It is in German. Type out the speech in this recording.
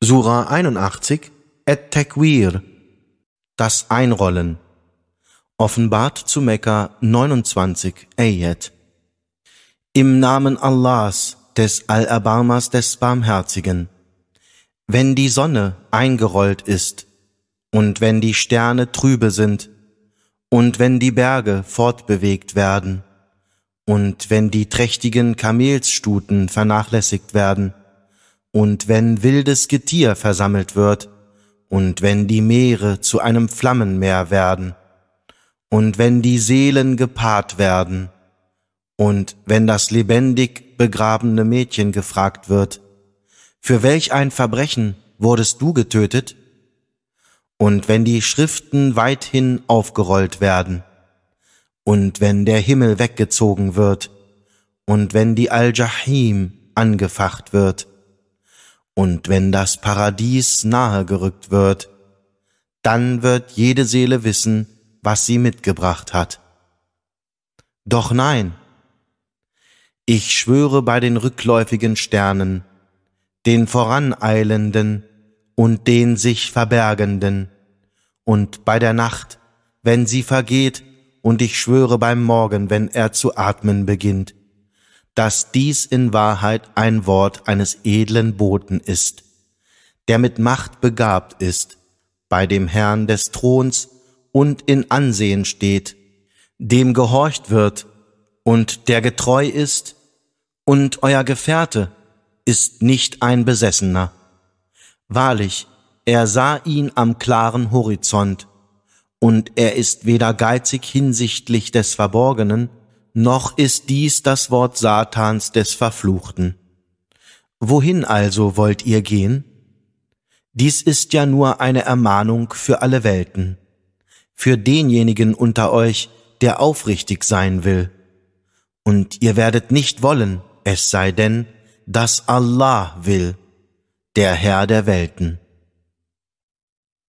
Surah 81, At-Takwir, das Einrollen, offenbart zu Mekka 29, Ayat. Im Namen Allahs, des Allerbarmers, des Barmherzigen. Wenn die Sonne eingerollt ist, und wenn die Sterne trübe sind, und wenn die Berge fortbewegt werden, und wenn die trächtigen Kamelsstuten vernachlässigt werden, und wenn wildes Getier versammelt wird, und wenn die Meere zu einem Flammenmeer werden, und wenn die Seelen gepaart werden, und wenn das lebendig begrabene Mädchen gefragt wird, für welch ein Verbrechen wurdest du getötet? Und wenn die Schriften weithin aufgerollt werden, und wenn der Himmel weggezogen wird, und wenn die Al-Jahim angefacht wird, und wenn das Paradies nahe gerückt wird, dann wird jede Seele wissen, was sie mitgebracht hat. Doch nein, ich schwöre bei den rückläufigen Sternen, den voraneilenden und den sich verbergenden, und bei der Nacht, wenn sie vergeht, und ich schwöre beim Morgen, wenn er zu atmen beginnt, dass dies in Wahrheit ein Wort eines edlen Boten ist, der mit Macht begabt ist, bei dem Herrn des Throns und in Ansehen steht, dem gehorcht wird und der getreu ist, und euer Gefährte ist nicht ein Besessener. Wahrlich, er sah ihn am klaren Horizont, und er ist weder geizig hinsichtlich des Verborgenen, noch ist dies das Wort Satans des Verfluchten. Wohin also wollt ihr gehen? Dies ist ja nur eine Ermahnung für alle Welten, für denjenigen unter euch, der aufrichtig sein will. Und ihr werdet nicht wollen, es sei denn, dass Allah will, der Herr der Welten.